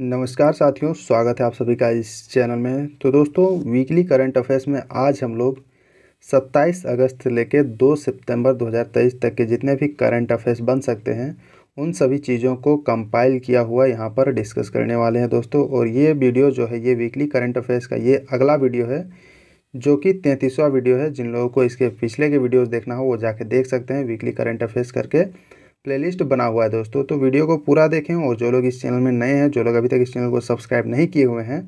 नमस्कार साथियों स्वागत है आप सभी का इस चैनल में तो दोस्तों वीकली करंट अफेयर्स में आज हम लोग 27 अगस्त से लेकर 2 सितंबर 2023 तक के जितने भी करंट अफेयर्स बन सकते हैं उन सभी चीज़ों को कंपाइल किया हुआ यहाँ पर डिस्कस करने वाले हैं दोस्तों और ये वीडियो जो है ये वीकली करंट अफेयर्स का ये अगला वीडियो है जो कि तैंतीसवां वीडियो है जिन लोगों को इसके पिछले के वीडियोज़ देखना हो वो जाके देख सकते हैं वीकली करंट अफेयर्स करके प्लेलिस्ट बना हुआ है दोस्तों तो वीडियो को पूरा देखें और जो लोग इस चैनल में नए हैं जो लोग अभी तक इस चैनल को सब्सक्राइब नहीं किए हुए हैं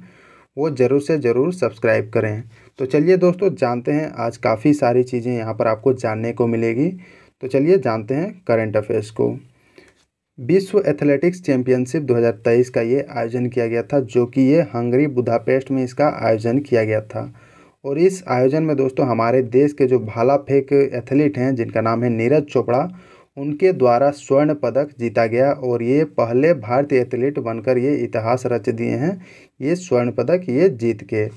वो ज़रूर से ज़रूर सब्सक्राइब करें तो चलिए दोस्तों जानते हैं आज काफ़ी सारी चीज़ें यहाँ पर आपको जानने को मिलेगी तो चलिए जानते हैं करंट अफेयर्स को विश्व एथलेटिक्स चैंपियनशिप 2023 का ये आयोजन किया गया था जो कि ये हंगरी बुधापेस्ट में इसका आयोजन किया गया था और इस आयोजन में दोस्तों हमारे देश के जो भाला फेंक एथलीट हैं जिनका नाम है नीरज चोपड़ा उनके द्वारा स्वर्ण पदक जीता गया और ये पहले भारतीय एथलीट बनकर ये इतिहास रच दिए हैं ये स्वर्ण पदक ये जीत के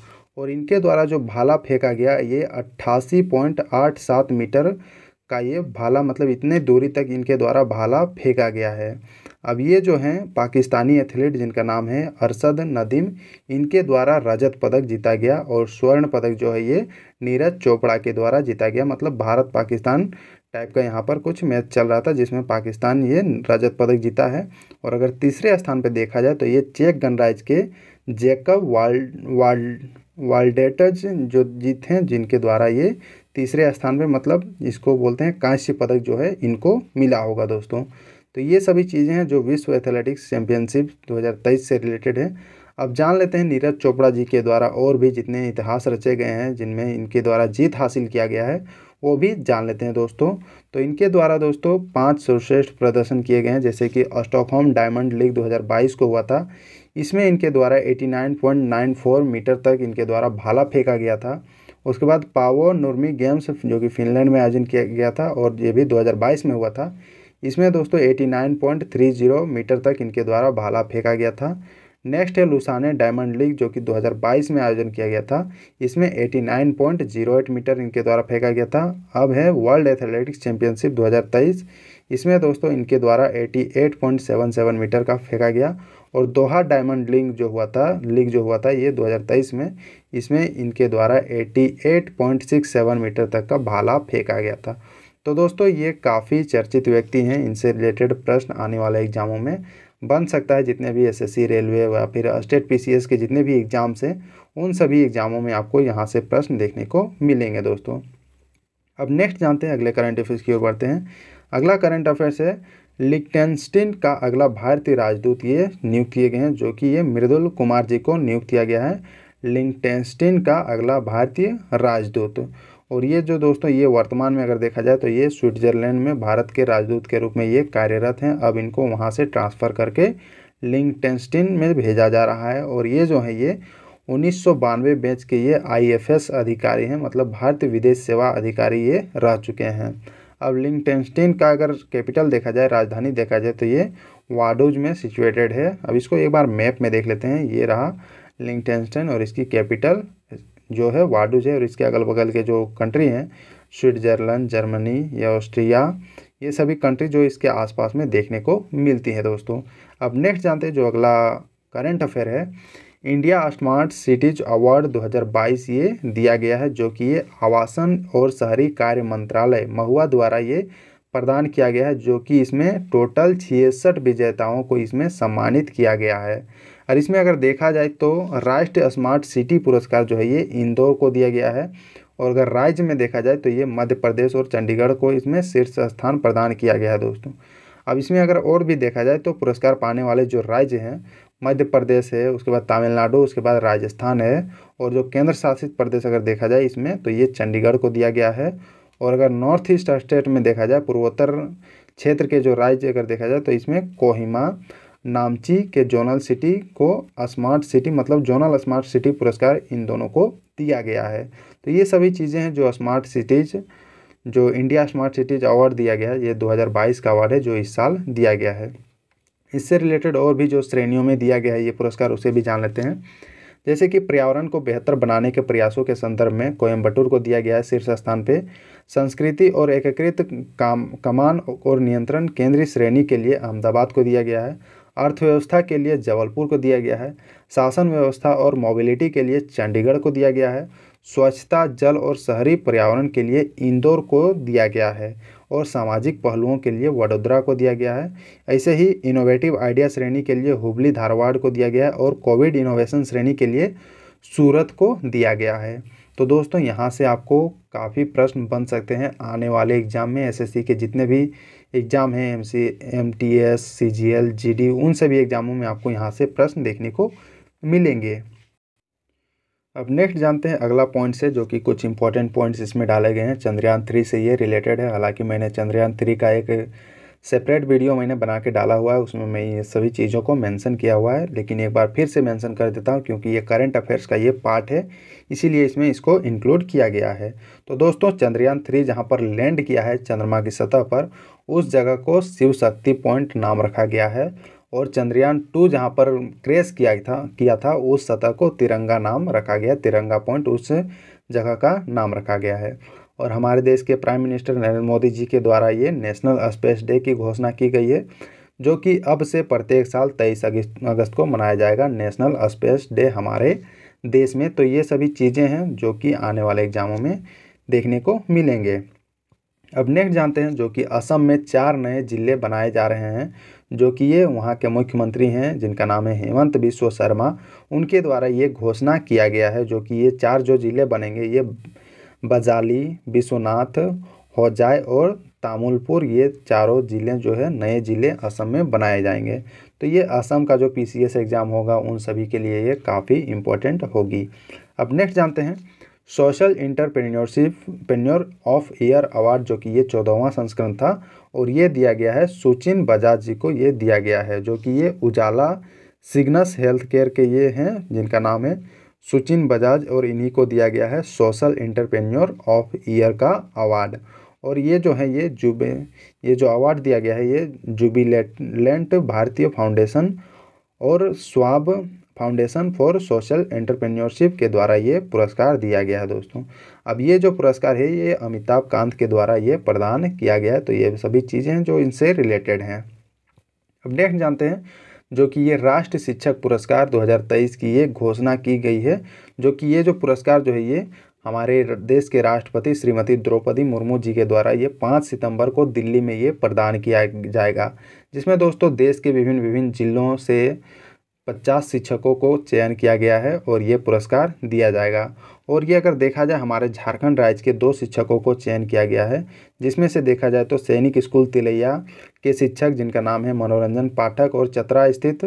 और इनके द्वारा जो भाला फेंका गया ये अट्ठासी पॉइंट आठ सात मीटर का ये भाला मतलब इतने दूरी तक इनके द्वारा भाला फेंका गया है अब ये जो हैं पाकिस्तानी एथलीट जिनका नाम है अरसद नदीम इनके द्वारा रजत पदक जीता गया और स्वर्ण पदक जो है ये नीरज चोपड़ा के द्वारा जीता गया मतलब भारत पाकिस्तान टाइप का यहाँ पर कुछ मैच चल रहा था जिसमें पाकिस्तान ये रजत पदक जीता है और अगर तीसरे स्थान पर देखा जाए तो ये चेक गणराज के जेकब वाल्ड वाल्ड वाल्डेटज जो जीत हैं जिनके द्वारा ये तीसरे स्थान पे मतलब इसको बोलते हैं कांस्य पदक जो है इनको मिला होगा दोस्तों तो ये सभी चीज़ें हैं जो विश्व एथलेटिक्स चैंपियनशिप 2023 से रिलेटेड है अब जान लेते हैं नीरज चोपड़ा जी के द्वारा और भी जितने इतिहास रचे गए हैं जिनमें इनके द्वारा जीत हासिल किया गया है वो भी जान लेते हैं दोस्तों तो इनके द्वारा दोस्तों पाँच सर्वश्रेष्ठ प्रदर्शन किए गए हैं जैसे कि स्टॉकहोम डायमंड लीग 2022 को हुआ था इसमें इनके द्वारा 89.94 मीटर तक इनके द्वारा भाला फेंका गया था उसके बाद पावो नुर्मी गेम्स जो कि फिनलैंड में आयोजन किया गया था और ये भी 2022 में हुआ था इसमें दोस्तों 89.30 मीटर तक इनके द्वारा भाला फेंका गया था नेक्स्ट है लुसाने डायमंड लीग जो कि 2022 में आयोजन किया गया था इसमें 89.08 मीटर इनके द्वारा फेंका गया था अब है वर्ल्ड एथलेटिक्स चैंपियनशिप 2023 इसमें दोस्तों इनके द्वारा 88.77 मीटर का फेंका गया और दोहा डायमंड लीग जो हुआ था लीग जो हुआ था ये 2023 में इसमें इनके द्वारा 88.67 मीटर तक का भाला फेंका गया था तो दोस्तों ये काफ़ी चर्चित व्यक्ति हैं इनसे रिलेटेड प्रश्न आने वाले एग्जामों में बन सकता है जितने भी एसएससी रेलवे या फिर स्टेट पीसीएस के जितने भी एग्ज़ाम्स हैं उन सभी एग्ज़ामों में आपको यहाँ से प्रश्न देखने को मिलेंगे दोस्तों अब नेक्स्ट जानते हैं अगले करंट अफेयर्स की ओर बढ़ते हैं अगला करंट अफेयर्स है लिक्टेंस्टिन का अगला भारतीय राजदूत ये नियुक्त किए गए हैं जो कि ये मृदुल कुमार जी को नियुक्त किया गया है लिक्टेंस्टिन का अगला भारतीय राजदूत और ये जो दोस्तों ये वर्तमान में अगर देखा जाए तो ये स्विट्ज़रलैंड में भारत के राजदूत के रूप में ये कार्यरत हैं अब इनको वहाँ से ट्रांसफ़र करके टेंस्टिन में भेजा जा रहा है और ये जो है ये उन्नीस सौ बैच के ये आईएफएस अधिकारी हैं मतलब भारतीय विदेश सेवा अधिकारी ये रह चुके हैं अब टेंस्टिन का अगर कैपिटल देखा जाए राजधानी देखा जाए तो ये वाडोज में सिचुएटेड है अब इसको एक बार मैप में देख लेते हैं ये रहा लिंकटेंस्टन और इसकी कैपिटल जो है वाडुज है और इसके अगल बगल के जो कंट्री हैं स्विट्ज़रलैंड जर्मनी या ऑस्ट्रिया ये सभी कंट्री जो इसके आसपास में देखने को मिलती है दोस्तों अब नेक्स्ट जानते हैं जो अगला करंट अफेयर है इंडिया स्मार्ट सिटीज अवार्ड 2022 ये दिया गया है जो कि ये आवासन और शहरी कार्य मंत्रालय महुआ द्वारा ये प्रदान किया गया है जो कि इसमें टोटल छियासठ विजेताओं को इसमें सम्मानित किया गया है और इसमें अगर देखा जाए तो राष्ट्रीय स्मार्ट सिटी पुरस्कार जो है ये इंदौर को दिया गया है और अगर राज्य में देखा जाए तो ये मध्य प्रदेश और चंडीगढ़ को इसमें शीर्ष स्थान प्रदान किया गया है दोस्तों अब इसमें अगर और भी देखा जाए तो पुरस्कार पाने वाले जो राज्य हैं मध्य प्रदेश है उसके बाद तमिलनाडु उसके बाद राजस्थान है और जो केंद्र शासित प्रदेश अगर देखा जाए इसमें तो ये चंडीगढ़ को दिया गया है और अगर नॉर्थ ईस्ट स्टेट में देखा जाए पूर्वोत्तर क्षेत्र के जो राज्य अगर देखा जाए तो इसमें कोहिमा नामची के जोनल सिटी को स्मार्ट सिटी मतलब जोनल स्मार्ट सिटी पुरस्कार इन दोनों को दिया गया है तो ये सभी चीज़ें हैं जो स्मार्ट सिटीज़ जो इंडिया स्मार्ट सिटीज़ अवार्ड दिया गया है ये 2022 का अवार्ड है जो इस साल दिया गया है इससे रिलेटेड और भी जो श्रेणियों में दिया गया है ये पुरस्कार उसे भी जान लेते हैं जैसे कि पर्यावरण को बेहतर बनाने के प्रयासों के संदर्भ में कोयम्बटूर को दिया गया है शीर्ष स्थान पर संस्कृति और एकीकृत काम कमान और नियंत्रण केंद्रीय श्रेणी के लिए अहमदाबाद को दिया गया है अर्थव्यवस्था के लिए जबलपुर को दिया गया है शासन व्यवस्था और मोबिलिटी के लिए चंडीगढ़ को दिया गया है स्वच्छता जल और शहरी पर्यावरण के लिए इंदौर को दिया गया है और सामाजिक पहलुओं के लिए वडोदरा को दिया गया है ऐसे ही इनोवेटिव आइडिया श्रेणी के लिए हुबली धारवाड़ को दिया गया है और कोविड इनोवेशन श्रेणी के लिए सूरत को दिया गया है तो दोस्तों यहाँ से आपको काफ़ी प्रश्न बन सकते हैं आने वाले एग्ज़ाम में एसएससी के जितने भी एग्ज़ाम हैं M C M T S C G L G D उन सभी एग्ज़ामों में आपको यहाँ से प्रश्न देखने को मिलेंगे अब नेक्स्ट जानते हैं अगला पॉइंट से जो कि कुछ इंपॉर्टेंट पॉइंट्स इसमें डाले गए हैं चंद्रयान थ्री से ये रिलेटेड है हालांकि मैंने चंद्रयान थ्री का एक सेपरेट वीडियो मैंने बना के डाला हुआ है उसमें मैं ये सभी चीज़ों को मेंशन किया हुआ है लेकिन एक बार फिर से मेंशन कर देता हूँ क्योंकि ये करंट अफेयर्स का ये पार्ट है इसीलिए इसमें इसको इंक्लूड किया गया है तो दोस्तों चंद्रयान थ्री जहाँ पर लैंड किया है चंद्रमा की सतह पर उस जगह को शिव शक्ति पॉइंट नाम रखा गया है और चंद्रयान टू जहाँ पर क्रेश किया था किया था उस सतह को तिरंगा नाम रखा गया तिरंगा पॉइंट उस जगह का नाम रखा गया है और हमारे देश के प्राइम मिनिस्टर नरेंद्र मोदी जी के द्वारा ये नेशनल स्पेस डे की घोषणा की गई है जो कि अब से प्रत्येक साल तेईस अगस्त को मनाया जाएगा नेशनल स्पेस डे हमारे देश में तो ये सभी चीज़ें हैं जो कि आने वाले एग्जामों में देखने को मिलेंगे अब नेक्स्ट जानते हैं जो कि असम में चार नए जिले बनाए जा रहे हैं जो कि ये वहाँ के मुख्यमंत्री हैं जिनका नाम है हेमंत बिश्व शर्मा उनके द्वारा ये घोषणा किया गया है जो कि ये चार जो ज़िले बनेंगे ये बजाली विश्वनाथ होजाय और तामुलपुर ये चारों ज़िले जो है नए ज़िले असम में बनाए जाएंगे तो ये असम का जो पीसीएस एग्ज़ाम होगा उन सभी के लिए ये काफ़ी इम्पोर्टेंट होगी अब नेक्स्ट जानते हैं social entrepreneurship preneur of year award जो कि ये चौदहवा संस्करण था और ये दिया गया है सुचिन बजाज जी को ये दिया गया है जो कि ये उजाला सिग्नस हेल्थ केयर के ये हैं जिनका नाम है सुचिन बजाज और इन्हीं को दिया गया है सोशल इंटरप्रेन्योर ऑफ ईयर का अवार्ड और ये जो है ये जुबे ये जो अवार्ड दिया गया है ये जुबिलेंट भारतीय फाउंडेशन और Schwab foundation for social entrepreneurship के द्वारा ये पुरस्कार दिया गया है दोस्तों अब ये जो पुरस्कार है ये अमिताभ कांत के द्वारा ये प्रदान किया गया है तो ये सभी चीज़ें हैं जो इनसे रिलेटेड हैं अब नेक्स्ट जानते हैं जो कि ये राष्ट्रीय शिक्षक पुरस्कार 2023 की ये घोषणा की गई है जो कि ये जो पुरस्कार जो है ये हमारे देश के राष्ट्रपति श्रीमती द्रौपदी मुर्मू जी के द्वारा ये पाँच सितंबर को दिल्ली में ये प्रदान किया जाएगा जिसमें दोस्तों देश के विभिन्न विभिन्न जिलों से पचास शिक्षकों को चयन किया गया है और ये पुरस्कार दिया जाएगा और ये अगर देखा जाए हमारे झारखंड राज्य के दो शिक्षकों को चयन किया गया है जिसमें से देखा जाए तो सैनिक स्कूल तिलैया के शिक्षक जिनका नाम है मनोरंजन पाठक और चतरा स्थित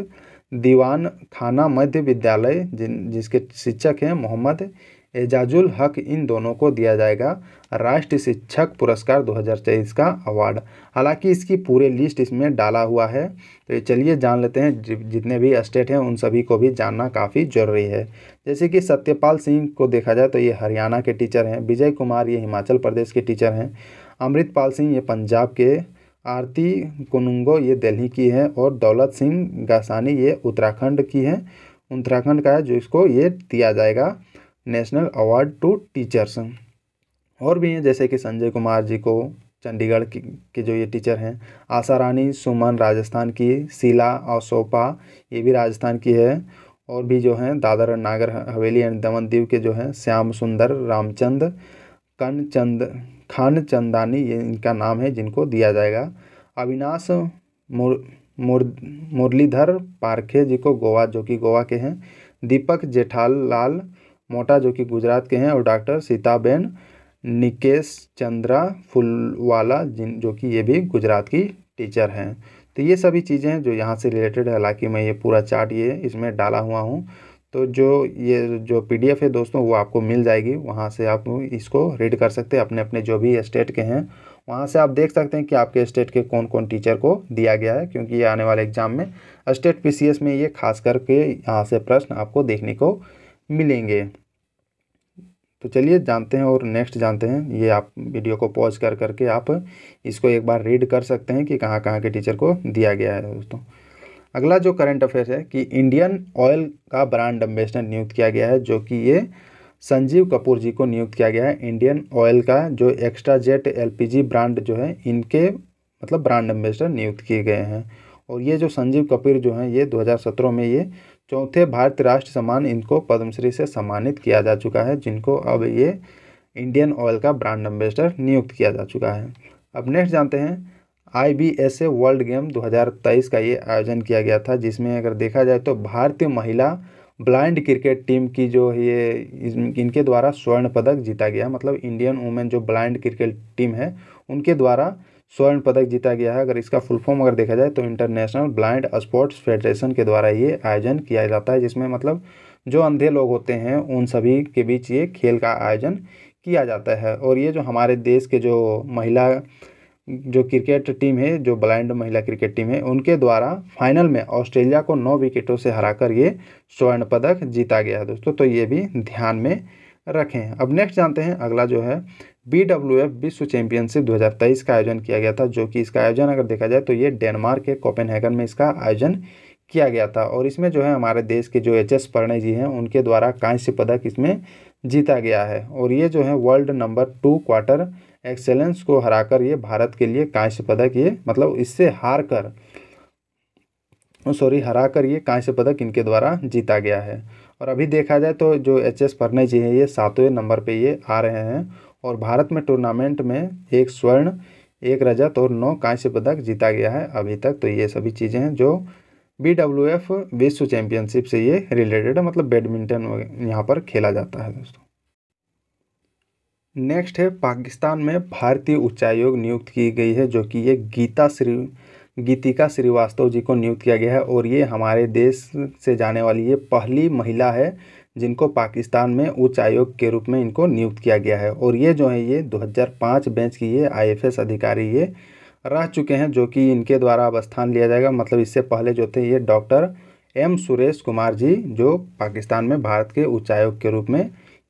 दीवान खाना मध्य विद्यालय जिन जिसके शिक्षक हैं मोहम्मद एजाजुल हक इन दोनों को दिया जाएगा राष्ट्रीय शिक्षक पुरस्कार 2023 का अवार्ड हालांकि इसकी पूरे लिस्ट इसमें डाला हुआ है तो चलिए जान लेते हैं जितने भी स्टेट हैं उन सभी को भी जानना काफ़ी जरूरी है जैसे कि सत्यपाल सिंह को देखा जाए तो ये हरियाणा के टीचर हैं विजय कुमार ये हिमाचल प्रदेश के टीचर हैं अमृतपाल सिंह ये पंजाब के आरती कुनुंगो ये दिल्ली की है और दौलत सिंह गासानी ये उत्तराखंड की है उत्तराखंड का है जो इसको ये दिया जाएगा नेशनल अवार्ड टू टीचर्स और भी हैं जैसे कि संजय कुमार जी को चंडीगढ़ के जो ये टीचर हैं आशा रानी सुमन राजस्थान की शीला और सोपा ये भी राजस्थान की है और भी जो हैं दादर नागर हवेली एंड दमन दीव के जो हैं श्याम सुंदर रामचंद कन चंद खान चंदानी ये इनका नाम है जिनको दिया जाएगा अविनाश मुर मुर मुरलीधर पारखे जी को गोवा जो कि गोवा के हैं दीपक जेठाल लाल मोटा जो कि गुजरात के हैं और डॉक्टर सीताबेन निकेश चंद्रा फुलवाला जिन जो कि ये भी गुजरात की टीचर हैं तो ये सभी चीज़ें जो यहाँ से रिलेटेड है हालांकि मैं ये पूरा चार्ट ये इसमें डाला हुआ हूँ तो जो ये जो पीडीएफ है दोस्तों वो आपको मिल जाएगी वहाँ से आप इसको रीड कर सकते हैं अपने अपने जो भी स्टेट के हैं वहाँ से आप देख सकते हैं कि आपके स्टेट के कौन कौन टीचर को दिया गया है क्योंकि ये आने वाले एग्जाम में स्टेट पीसीएस में ये खास करके यहाँ से प्रश्न आपको देखने को मिलेंगे तो चलिए जानते हैं और नेक्स्ट जानते हैं ये आप वीडियो को पॉज कर करके आप इसको एक बार रीड कर सकते हैं कि कहाँ कहाँ के टीचर को दिया गया है दोस्तों अगला जो करंट अफेयर है कि इंडियन ऑयल का ब्रांड एम्बेसडर नियुक्त किया गया है जो कि ये संजीव कपूर जी को नियुक्त किया गया है इंडियन ऑयल का जो एक्स्ट्रा जेट एलपीजी ब्रांड जो है इनके मतलब ब्रांड एम्बेसडर नियुक्त किए गए हैं और ये जो संजीव कपूर जो हैं ये 2017 में ये चौथे भारत राष्ट्र सम्मान इनको पद्मश्री से सम्मानित किया जा चुका है जिनको अब ये इंडियन ऑयल का ब्रांड एम्बेसडर नियुक्त किया जा चुका है अब नेक्स्ट जानते हैं I B S A world game 2023 का ये आयोजन किया गया था जिसमें अगर देखा जाए तो भारतीय महिला ब्लाइंड क्रिकेट टीम की जो ये इनके द्वारा स्वर्ण पदक जीता गया मतलब इंडियन वुमेन जो ब्लाइंड क्रिकेट टीम है उनके द्वारा स्वर्ण पदक जीता गया है अगर इसका फुल फॉर्म अगर देखा जाए तो इंटरनेशनल ब्लाइंड स्पोर्ट्स फेडरेशन के द्वारा ये आयोजन किया जाता है जिसमें मतलब जो अंधे लोग होते हैं उन सभी के बीच ये खेल का आयोजन किया जाता है और ये जो हमारे देश के जो महिला जो क्रिकेट टीम है जो ब्लाइंड महिला क्रिकेट टीम है उनके द्वारा फाइनल में ऑस्ट्रेलिया को नौ विकेटों से हराकर ये स्वर्ण पदक जीता गया है दोस्तों तो ये भी ध्यान में रखें अब नेक्स्ट जानते हैं अगला जो है बी डब्ल्यू एफ विश्व चैंपियनशिप 2023 का आयोजन किया गया था जो कि इसका आयोजन अगर देखा जाए तो ये डेनमार्क के कोपेनहेगन में इसका आयोजन किया गया था और इसमें जो है हमारे देश के जो एच एस प्रणय जी हैं उनके द्वारा कांस्य पदक इसमें जीता गया है और ये जो है वर्ल्ड नंबर टू क्वार्टर एक्सेलेंस को हराकर ये भारत के लिए कांस्य पदक ये मतलब इससे हार कर सॉरी हरा कर ये कांस्य पदक इनके द्वारा जीता गया है और अभी देखा जाए तो जो एच एस फरने जी हैं ये सातवें नंबर पे ये आ रहे हैं और भारत में टूर्नामेंट में एक स्वर्ण एक रजत और नौ कांस्य पदक जीता गया है अभी तक तो ये सभी चीज़ें हैं जो बी डब्ल्यू एफ विश्व चैम्पियनशिप से ये रिलेटेड है मतलब बैडमिंटन यहाँ पर खेला जाता है दोस्तों नेक्स्ट है पाकिस्तान में भारतीय उच्चायोग नियुक्त की गई है जो कि ये गीता श्री गीतिका श्रीवास्तव जी को नियुक्त किया गया है और ये हमारे देश से जाने वाली ये पहली महिला है जिनको पाकिस्तान में उच्च आयोग के रूप में इनको नियुक्त किया गया है और ये जो है ये 2005 बेंच की ये आईएफएस अधिकारी ये रह चुके हैं जो कि इनके द्वारा अब स्थान लिया जाएगा मतलब इससे पहले जो थे ये डॉक्टर एम सुरेश कुमार जी जो पाकिस्तान में भारत के उच्च आयोग के रूप में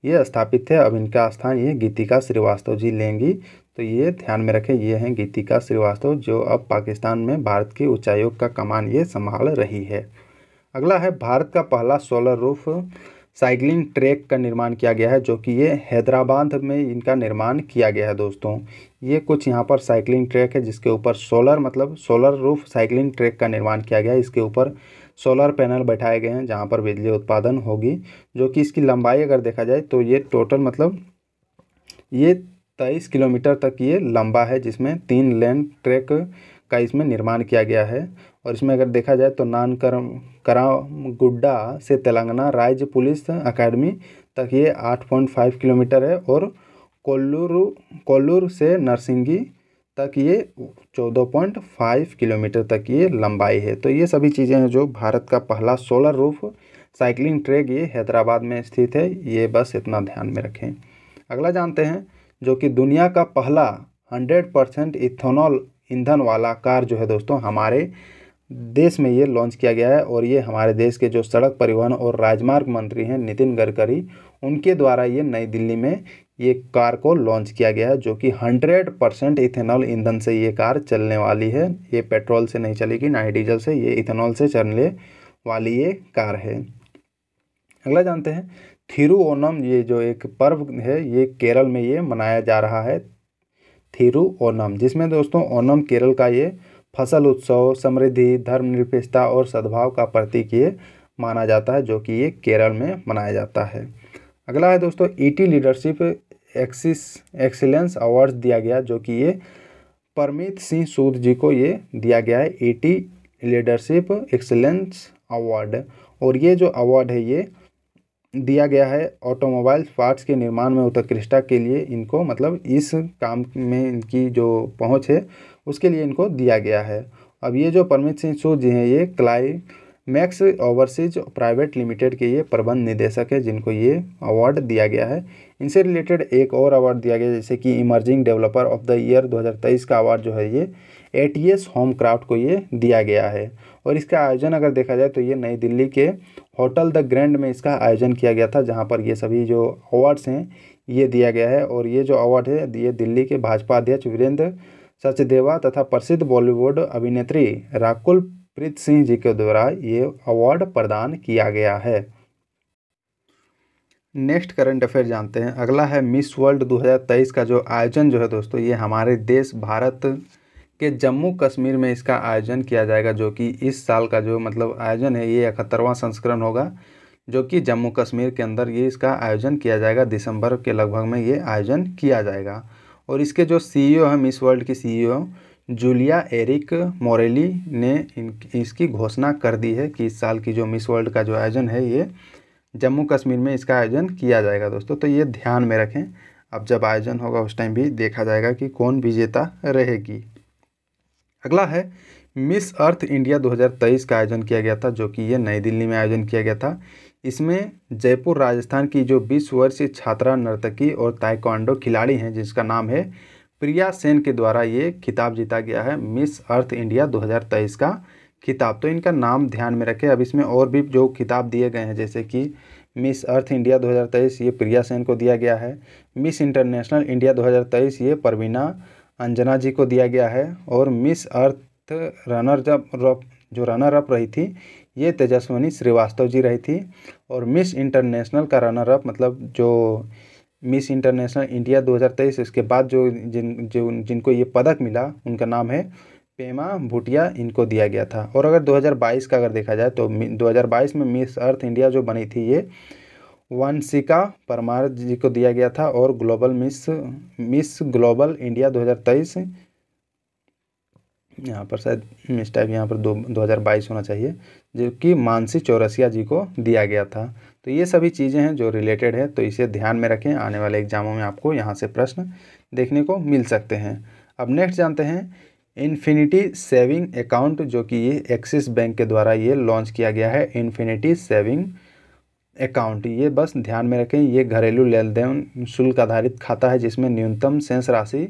ये स्थापित थे अब इनका स्थान ये गीतिका श्रीवास्तव जी लेंगी तो ये ध्यान में रखें ये हैं गीतिका श्रीवास्तव जो अब पाकिस्तान में भारत के उच्चायोग का कमान ये संभाल रही है अगला है भारत का पहला सोलर रूफ साइकिलिंग ट्रैक का निर्माण किया गया है जो कि ये हैदराबाद में इनका निर्माण किया गया है दोस्तों ये कुछ यहाँ पर साइकिलिंग ट्रैक है जिसके ऊपर सोलर मतलब सोलर रूफ साइकिलिंग ट्रैक का निर्माण किया गया है इसके ऊपर सोलर पैनल बैठाए गए हैं जहाँ पर बिजली उत्पादन होगी जो कि इसकी लंबाई अगर देखा जाए तो ये टोटल मतलब ये तेईस किलोमीटर तक ये लंबा है जिसमें तीन लेन ट्रैक का इसमें निर्माण किया गया है और इसमें अगर देखा जाए तो नान कराम गुड्डा से तेलंगाना राज्य पुलिस अकेडमी तक ये आठ पॉइंट फाइव किलोमीटर है और कोल्लूर कोल्लूर से नरसिंगी तक ये चौदह पॉइंट फाइव किलोमीटर तक ये लंबाई है तो ये सभी चीज़ें हैं जो भारत का पहला सोलर रूफ साइकिलिंग ट्रैक ये हैदराबाद में स्थित है ये बस इतना ध्यान में रखें अगला जानते हैं जो कि दुनिया का पहला हंड्रेड परसेंट इथेनॉल ईंधन वाला कार जो है दोस्तों हमारे देश में ये लॉन्च किया गया है और ये हमारे देश के जो सड़क परिवहन और राजमार्ग मंत्री हैं नितिन गडकरी उनके द्वारा ये नई दिल्ली में ये कार को लॉन्च किया गया है जो कि हंड्रेड परसेंट इथेनॉल ईंधन से ये कार चलने वाली है ये पेट्रोल से नहीं चलेगी ना ही डीजल से ये इथेनॉल से चलने वाली ये कार है अगला जानते हैं थिरु ओनम ये जो एक पर्व है ये केरल में ये मनाया जा रहा है थिरु ओनम जिसमें दोस्तों ओनम केरल का ये फसल उत्सव समृद्धि धर्मनिरपेक्षता और सद्भाव का प्रतीक ये माना जाता है जो कि ये केरल में मनाया जाता है अगला है दोस्तों ET leadership axis excellence award दिया गया जो कि ये परमित सिंह सूद जी को ये दिया गया है ईटी लीडरशिप एक्सीलेंस अवार्ड और ये जो अवार्ड है ये दिया गया है ऑटोमोबाइल पार्ट्स के निर्माण में उत्कृष्टता के लिए इनको मतलब इस काम में इनकी जो पहुंच है उसके लिए इनको दिया गया है अब ये जो परमित सिंह सो जी हैं ये climax overseas private limited के ये प्रबंध निदेशक है जिनको ये अवार्ड दिया गया है इनसे रिलेटेड एक और अवार्ड दिया गया जैसे कि emerging developer of the year 2023 का अवार्ड जो है ये A T S home craft को ये दिया गया है और इसका आयोजन अगर देखा जाए तो ये नई दिल्ली के होटल द ग्रैंड में इसका आयोजन किया गया था जहाँ पर ये सभी जो अवार्ड्स हैं ये दिया गया है और ये जो अवार्ड है ये दिल्ली के भाजपा अध्यक्ष वीरेंद्र सचदेवा तथा प्रसिद्ध बॉलीवुड अभिनेत्री राकुल प्रीत सिंह जी के द्वारा ये अवार्ड प्रदान किया गया है नेक्स्ट करंट अफेयर जानते हैं अगला है मिस वर्ल्ड 2023 का जो आयोजन जो है दोस्तों ये हमारे देश भारत कि जम्मू कश्मीर में इसका आयोजन किया जाएगा जो कि इस साल का जो मतलब आयोजन है ये इकहत्तरवां संस्करण होगा जो कि जम्मू कश्मीर के अंदर ये इसका आयोजन किया जाएगा दिसंबर के लगभग में ये आयोजन किया जाएगा और इसके जो सीईओ e हैं मिस वर्ल्ड की CEO e Julia Eric Morley ने इन इसकी घोषणा कर दी है कि इस साल की जो मिस वर्ल्ड का जो आयोजन है ये जम्मू कश्मीर में इसका आयोजन किया जाएगा दोस्तों तो ये ध्यान में रखें अब जब आयोजन होगा उस टाइम भी देखा जाएगा कि कौन विजेता रहेगी अगला है मिस अर्थ इंडिया 2023 का आयोजन किया गया था जो कि ये नई दिल्ली में आयोजन किया गया था इसमें जयपुर राजस्थान की जो बीस वर्षीय छात्रा नर्तकी और ताइक्वांडो खिलाड़ी हैं जिसका नाम है प्रिया सेन के द्वारा ये खिताब जीता गया है मिस अर्थ इंडिया 2023 का खिताब तो इनका नाम ध्यान में रखें अब इसमें और भी जो खिताब दिए गए हैं जैसे कि मिस अर्थ इंडिया 2023 ये प्रिया सेन को दिया गया है मिस इंटरनेशनल इंडिया 2023 ये परवीना अंजना जी को दिया गया है और मिस अर्थ रनर जब जो रनर अप रही थी ये तेजस्वनी श्रीवास्तव जी रही थी और मिस इंटरनेशनल का रनर अप मतलब जो मिस इंटरनेशनल इंडिया 2023 इसके बाद जो जिन जो जिनको ये पदक मिला उनका नाम है पेमा भुटिया इनको दिया गया था और अगर 2022 का अगर देखा जाए तो 2022 में मिस अर्थ इंडिया जो बनी थी ये का परमार जी को दिया गया था और global miss miss global India 2023 यहाँ पर शायद मिस टाइप यहाँ पर दो दो होना चाहिए जो कि मानसी चौरसिया जी को दिया गया था तो ये सभी चीज़ें हैं जो रिलेटेड है तो इसे ध्यान में रखें आने वाले एग्जामों में आपको यहाँ से प्रश्न देखने को मिल सकते हैं अब नेक्स्ट जानते हैं इन्फिनिटी सेविंग अकाउंट जो कि ये एक्सिस बैंक के द्वारा ये लॉन्च किया गया है इन्फिनिटी सेविंग अकाउंट ये बस ध्यान में रखें ये घरेलू लेन देन शुल्क आधारित खाता है जिसमें न्यूनतम शेष राशि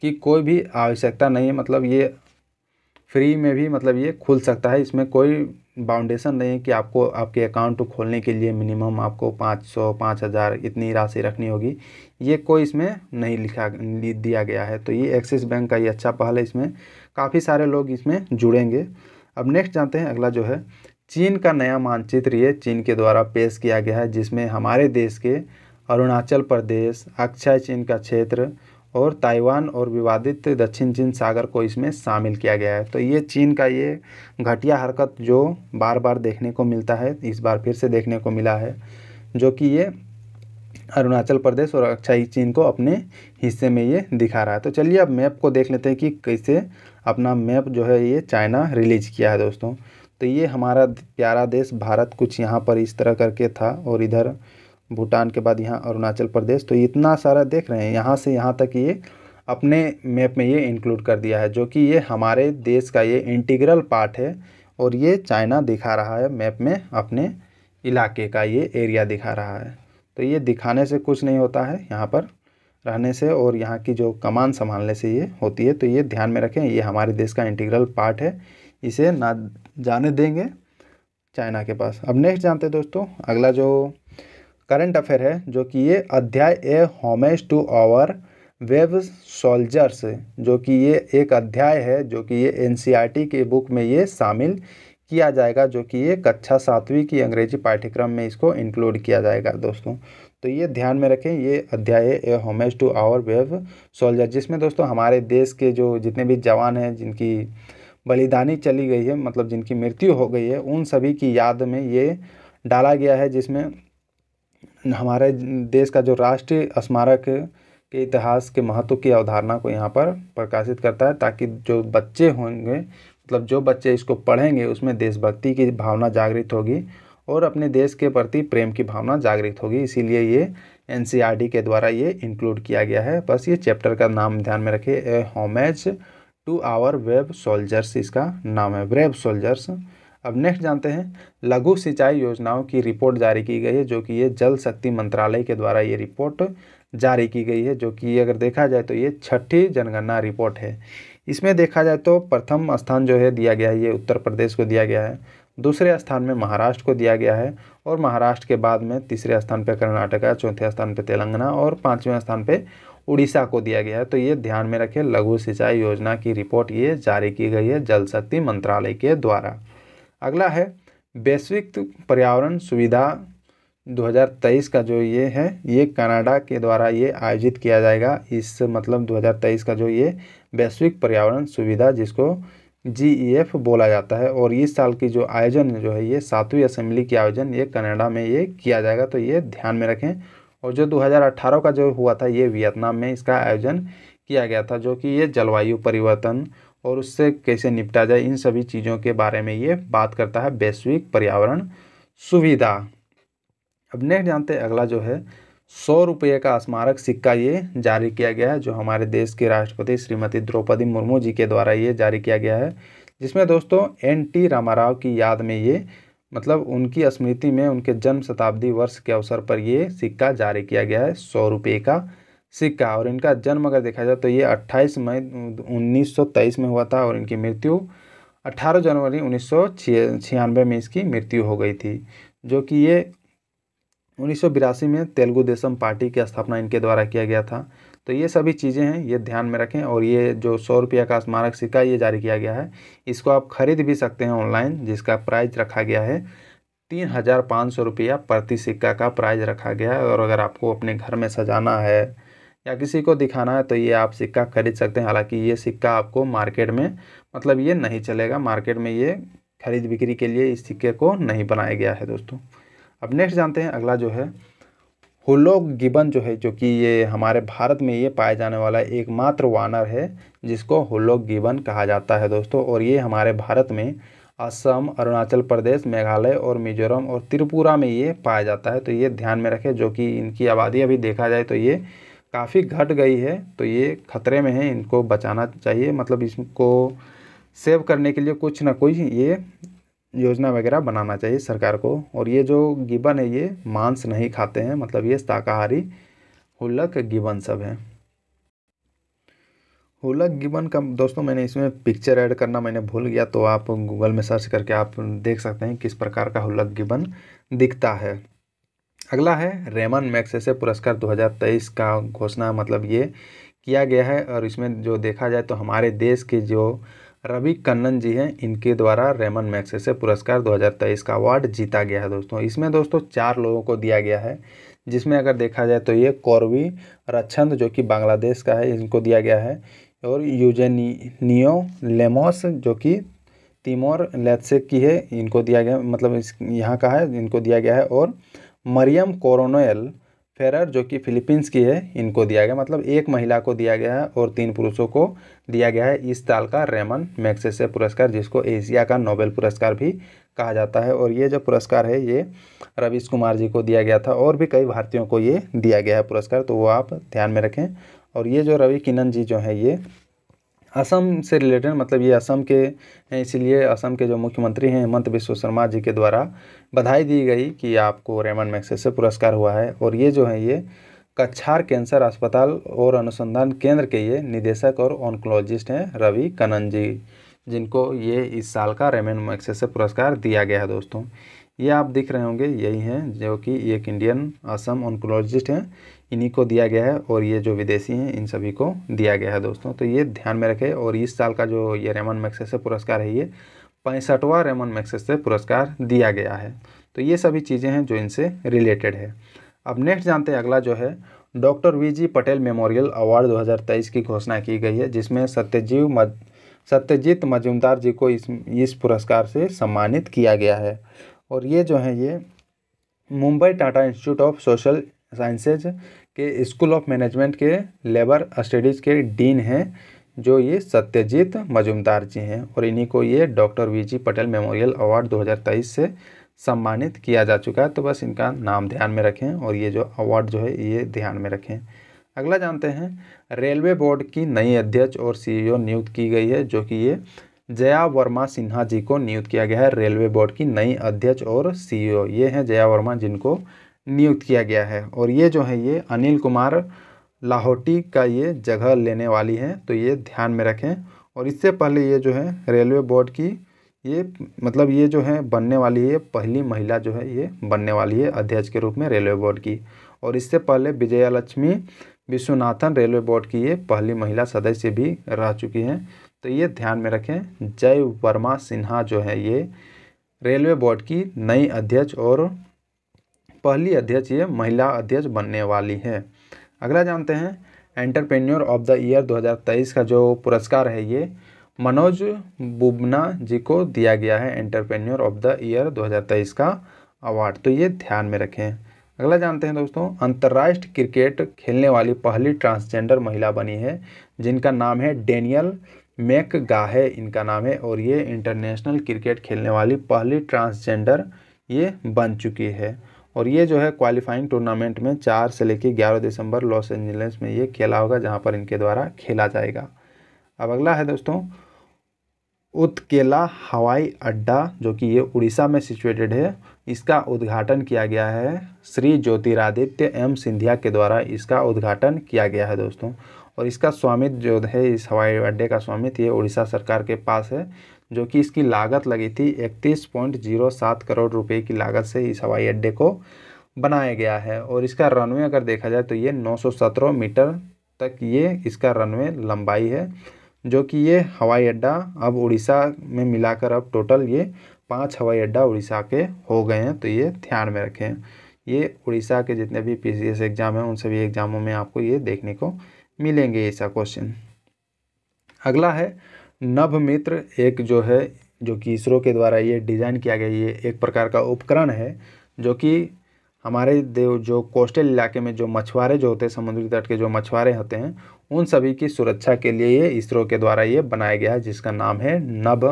की कोई भी आवश्यकता नहीं है मतलब ये फ्री में भी मतलब ये खुल सकता है इसमें कोई बाउंडेशन नहीं है कि आपको आपके अकाउंट खोलने के लिए मिनिमम आपको पाँच सौ पाँच हज़ार इतनी राशि रखनी होगी ये कोई इसमें नहीं लिखा दिया गया है तो ये एक्सिस बैंक का ये अच्छा पहल है इसमें काफ़ी सारे लोग इसमें जुड़ेंगे अब नेक्स्ट जानते हैं अगला जो है चीन का नया मानचित्र ये चीन के द्वारा पेश किया गया है जिसमें हमारे देश के अरुणाचल प्रदेश अक्षय चीन का क्षेत्र और ताइवान और विवादित दक्षिण चीन सागर को इसमें शामिल किया गया है तो ये चीन का ये घटिया हरकत जो बार बार देखने को मिलता है इस बार फिर से देखने को मिला है जो कि ये अरुणाचल प्रदेश और अक्षय चीन को अपने हिस्से में ये दिखा रहा है तो चलिए अब मैप को देख लेते हैं कि कैसे अपना मैप जो है ये चाइना रिलीज किया है दोस्तों तो ये हमारा प्यारा देश भारत कुछ यहाँ पर इस तरह करके था और इधर भूटान के बाद यहाँ अरुणाचल प्रदेश तो इतना सारा देख रहे हैं यहाँ से यहाँ तक ये अपने मैप में ये इंक्लूड कर दिया है जो कि ये हमारे देश का ये इंटीग्रल पार्ट है और ये चाइना दिखा रहा है मैप में अपने इलाके का ये एरिया दिखा रहा है तो ये दिखाने से कुछ नहीं होता है यहाँ पर रहने से और यहाँ की जो कमान संभालने से ये होती है तो ये ध्यान में रखें ये हमारे देश का इंटीग्रल पार्ट है इसे ना जाने देंगे चाइना के पास अब नेक्स्ट जानते हैं दोस्तों अगला जो करंट अफेयर है जो कि ये Adhyay A homage to our brave soldiers जो कि ये एक अध्याय है जो कि ये एन e के बुक में ये शामिल किया जाएगा जो कि ये कक्षा सातवीं की अंग्रेजी पाठ्यक्रम में इसको इंक्लूड किया जाएगा दोस्तों तो ये ध्यान में रखें ये Adhyay A homage to our brave soldier जिसमें दोस्तों हमारे देश के जो जितने भी जवान हैं जिनकी बलिदानी चली गई है मतलब जिनकी मृत्यु हो गई है उन सभी की याद में ये डाला गया है जिसमें हमारे देश का जो राष्ट्रीय स्मारक के इतिहास के महत्व की अवधारणा को यहाँ पर प्रकाशित करता है ताकि जो बच्चे होंगे मतलब जो बच्चे इसको पढ़ेंगे उसमें देशभक्ति की भावना जागृत होगी और अपने देश के प्रति प्रेम की भावना जागृत होगी इसीलिए ये एन के द्वारा ये इंक्लूड किया गया है बस ये चैप्टर का नाम ध्यान में रखिए A homage to our brave soldiers इसका नाम है वेब सोल्जर्स अब नेक्स्ट जानते हैं लघु सिंचाई योजनाओं की रिपोर्ट जारी की गई है जो कि ये जल शक्ति मंत्रालय के द्वारा ये रिपोर्ट जारी की गई है जो कि अगर देखा जाए तो ये छठी जनगणना रिपोर्ट है इसमें देखा जाए तो प्रथम स्थान जो है दिया गया है ये उत्तर प्रदेश को दिया गया है दूसरे स्थान में महाराष्ट्र को दिया गया है और महाराष्ट्र के बाद में तीसरे स्थान पर कर्नाटका चौथे स्थान पर तेलंगाना और पाँचवें स्थान पर उड़ीसा को दिया गया है तो ये ध्यान में रखें लघु सिंचाई योजना की रिपोर्ट ये जारी की गई है जल शक्ति मंत्रालय के द्वारा अगला है वैश्विक पर्यावरण सुविधा 2023 का जो ये है ये कनाडा के द्वारा ये आयोजित किया जाएगा इस मतलब 2023 का जो ये वैश्विक पर्यावरण सुविधा जिसको जी बोला जाता है और इस साल की जो आयोजन जो है ये सातवीं असेंबली की आयोजन ये कनाडा में ये किया जाएगा तो ये ध्यान में रखें और जो 2018 का जो हुआ था ये वियतनाम में इसका आयोजन किया गया था जो कि ये जलवायु परिवर्तन और उससे कैसे निपटा जाए इन सभी चीज़ों के बारे में ये बात करता है वैश्विक पर्यावरण सुविधा अब नेक्स्ट जानते हैं अगला जो है सौ रुपये का स्मारक सिक्का ये जारी किया गया है जो हमारे देश के राष्ट्रपति श्रीमती द्रौपदी मुर्मू जी के द्वारा ये जारी किया गया है जिसमें दोस्तों एन टी रामाराव की याद में ये मतलब उनकी स्मृति में उनके जन्म शताब्दी वर्ष के अवसर पर ये सिक्का जारी किया गया है सौ रुपये का सिक्का और इनका जन्म अगर देखा जाए तो ये 28 मई 1923 में हुआ था और इनकी मृत्यु 18 जनवरी उन्नीस में इसकी मृत्यु हो गई थी जो कि ये उन्नीस में तेलुगु देशम पार्टी की स्थापना इनके द्वारा किया गया था तो ये सभी चीज़ें हैं ये ध्यान में रखें और ये जो सौ रुपया का स्मारक सिक्का ये जारी किया गया है इसको आप खरीद भी सकते हैं ऑनलाइन जिसका प्राइस रखा गया है तीन हज़ार पाँच सौ रुपया प्रति सिक्का का प्राइस रखा गया है और अगर आपको अपने घर में सजाना है या किसी को दिखाना है तो ये आप सिक्का खरीद सकते हैं हालांकि ये सिक्का आपको मार्केट में मतलब ये नहीं चलेगा मार्केट में ये खरीद बिक्री के लिए इस सिक्के को नहीं बनाया गया है दोस्तों अब नेक्स्ट जानते हैं अगला जो है हुलोक गिबन जो है जो कि ये हमारे भारत में ये पाया जाने वाला एकमात्र वानर है जिसको हुलोक गिबन कहा जाता है दोस्तों और ये हमारे भारत में असम अरुणाचल प्रदेश मेघालय और मिजोरम और त्रिपुरा में ये पाया जाता है तो ये ध्यान में रखें जो कि इनकी आबादी अभी देखा जाए तो ये काफ़ी घट गई है तो ये खतरे में है इनको बचाना चाहिए मतलब इसको सेव करने के लिए कुछ ना कुछ ये योजना वगैरह बनाना चाहिए सरकार को और ये जो गिबन है ये मांस नहीं खाते हैं मतलब ये शाकाहारी हुलक गिबन सब हैं हुलक गिबन का दोस्तों मैंने इसमें पिक्चर ऐड करना मैंने भूल गया तो आप गूगल में सर्च करके आप देख सकते हैं किस प्रकार का हुलक गिबन दिखता है अगला है रेमन मैक्सेसे पुरस्कार 2023 का घोषणा मतलब ये किया गया है और इसमें जो देखा जाए तो हमारे देश के जो रवि कन्नन जी हैं इनके द्वारा रेमन से पुरस्कार 2023 का अवार्ड जीता गया है दोस्तों इसमें दोस्तों चार लोगों को दिया गया है जिसमें अगर देखा जाए तो ये कौरवी रक्षंद जो कि बांग्लादेश का है इनको दिया गया है और यूजेनियो लेमोस जो कि तिमोर लेथसे की है इनको दिया गया मतलब इस यहाँ का है इनको दिया गया है और मरियम कोरोनोयल फेरर जो कि फिलीपींस की है इनको दिया गया मतलब एक महिला को दिया गया है और तीन पुरुषों को दिया गया है इस साल का रेमन मैक्सेसे पुरस्कार जिसको एशिया का नोबेल पुरस्कार भी कहा जाता है और ये जो पुरस्कार है ये रवीश कुमार जी को दिया गया था और भी कई भारतीयों को ये दिया गया है पुरस्कार तो वो आप ध्यान में रखें और ये जो रवि किन्न जी जो हैं ये असम से रिलेटेड मतलब ये असम के हैं इसीलिए असम के जो मुख्यमंत्री हैं हेमंत विश्व शर्मा जी के द्वारा बधाई दी गई कि आपको रेमन मैक्सेसे पुरस्कार हुआ है और ये जो है ये कच्छार कैंसर अस्पताल और अनुसंधान केंद्र के ये निदेशक और ऑनकोलॉजिस्ट हैं रवि कनन जी जिनको ये इस साल का रेमन मैक्सेसे पुरस्कार दिया गया है दोस्तों ये आप दिख रहे होंगे यही हैं जो कि एक इंडियन असम ऑनकोलॉजिस्ट हैं इन्हीं को दिया गया है और ये जो विदेशी हैं इन सभी को दिया गया है दोस्तों तो ये ध्यान में रखें और इस साल का जो ये रेमन से पुरस्कार है ये पैंसठवां रेमन मैक्सेसे पुरस्कार दिया गया है तो ये सभी चीज़ें हैं जो इनसे रिलेटेड है अब नेक्स्ट जानते हैं अगला जो है doctor V G Patel memorial award दो की घोषणा की गई है जिसमें सत्यजीव मद सत्यजीत मजुमदार जी को इस इस पुरस्कार से सम्मानित किया गया है और ये जो है ये Mumbai Tata institute of social sciences के स्कूल ऑफ मैनेजमेंट के लेबर स्टडीज़ के डीन हैं जो ये सत्यजीत मजुमदार जी हैं और इन्हीं को ये doctor V Patel memorial award 2023 से सम्मानित किया जा चुका है तो बस इनका नाम ध्यान में रखें और ये जो अवार्ड जो है ये ध्यान में रखें अगला जानते हैं रेलवे बोर्ड की नई अध्यक्ष और सीईओ नियुक्त की गई है जो कि ये जया वर्मा सिन्हा जी को नियुक्त किया गया है रेलवे बोर्ड की नई अध्यक्ष और सीईओ ये हैं जया वर्मा जिनको नियुक्त किया गया है और ये जो है ये अनिल कुमार लाहौटी का ये जगह लेने वाली है तो ये ध्यान में रखें और इससे पहले ये जो है रेलवे बोर्ड की ये मतलब ये जो है बनने वाली है पहली महिला जो है ये बनने वाली है अध्यक्ष के रूप में रेलवे बोर्ड की और इससे पहले विजया लक्ष्मी विश्वनाथन रेलवे बोर्ड की ये पहली महिला सदस्य भी रह चुकी हैं तो ये ध्यान में रखें जय वर्मा सिन्हा जो है ये रेलवे बोर्ड की नई अध्यक्ष और पहली अध्यक्ष ये महिला अध्यक्ष बनने वाली है अगला जानते हैं एंटरप्रेन्योर ऑफ द ईयर 2023 का जो पुरस्कार है ये मनोज बुबना जी को दिया गया है एंटरप्रेन्योर ऑफ द ईयर 2023 का अवार्ड तो ये ध्यान में रखें अगला जानते हैं दोस्तों अंतर्राष्ट्रीय क्रिकेट खेलने वाली पहली ट्रांसजेंडर महिला बनी है जिनका नाम है डेनियल मैक गाहे इनका नाम है और ये इंटरनेशनल क्रिकेट खेलने वाली पहली ट्रांसजेंडर ये बन चुकी है और ये जो है क्वालिफाइंग टूर्नामेंट में चार से लेकर ग्यारह दिसंबर लॉस एंजलिस में ये खेला होगा जहाँ पर इनके द्वारा खेला जाएगा अब अगला है दोस्तों उत्केला हवाई अड्डा जो कि ये उड़ीसा में सिचुएटेड है इसका उद्घाटन किया गया है श्री ज्योतिरादित्य एम सिंधिया के द्वारा इसका उद्घाटन किया गया है दोस्तों और इसका स्वामित्व जो है इस हवाई अड्डे का स्वामित्व ये उड़ीसा सरकार के पास है जो कि इसकी लागत लगी थी इकतीस पॉइंट जीरो सात करोड़ रुपए की लागत से इस हवाई अड्डे को बनाया गया है और इसका रनवे अगर देखा जाए तो ये 917 मीटर तक ये इसका रनवे लंबाई है जो कि ये हवाई अड्डा अब उड़ीसा में मिलाकर अब टोटल ये पांच हवाई अड्डा उड़ीसा के हो गए हैं तो ये ध्यान में रखें ये उड़ीसा के जितने भी पी एग्ज़ाम हैं उन सभी एग्ज़ामों में आपको ये देखने को मिलेंगे ऐसा क्वेश्चन अगला है नभ मित्र एक जो है जो कि इसरो के द्वारा ये डिज़ाइन किया गया ये एक प्रकार का उपकरण है जो कि हमारे देव जो कोस्टल इलाके में जो मछुआरे जो होते हैं समुद्री तट के जो मछुआरे होते हैं उन सभी की सुरक्षा के लिए ये इसरो के द्वारा ये बनाया गया है जिसका नाम है नभ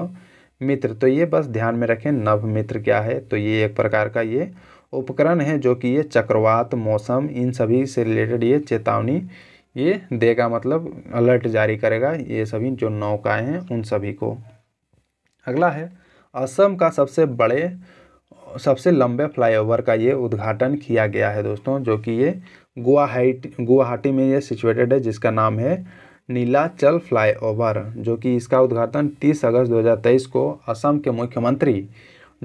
मित्र तो ये बस ध्यान में रखें नभ मित्र क्या है तो ये एक प्रकार का ये उपकरण है जो कि ये चक्रवात मौसम इन सभी से रिलेटेड ये चेतावनी ये देगा मतलब अलर्ट जारी करेगा ये सभी जो नौकाएं हैं उन सभी को अगला है असम का सबसे बड़े सबसे लंबे फ्लाईओवर का ये उद्घाटन किया गया है दोस्तों जो कि ये गुवाहाटी गुवाहाटी में ये सिचुएटेड है जिसका नाम है नीलाचल फ्लाईओवर जो कि इसका उद्घाटन 30 अगस्त 2023 को असम के मुख्यमंत्री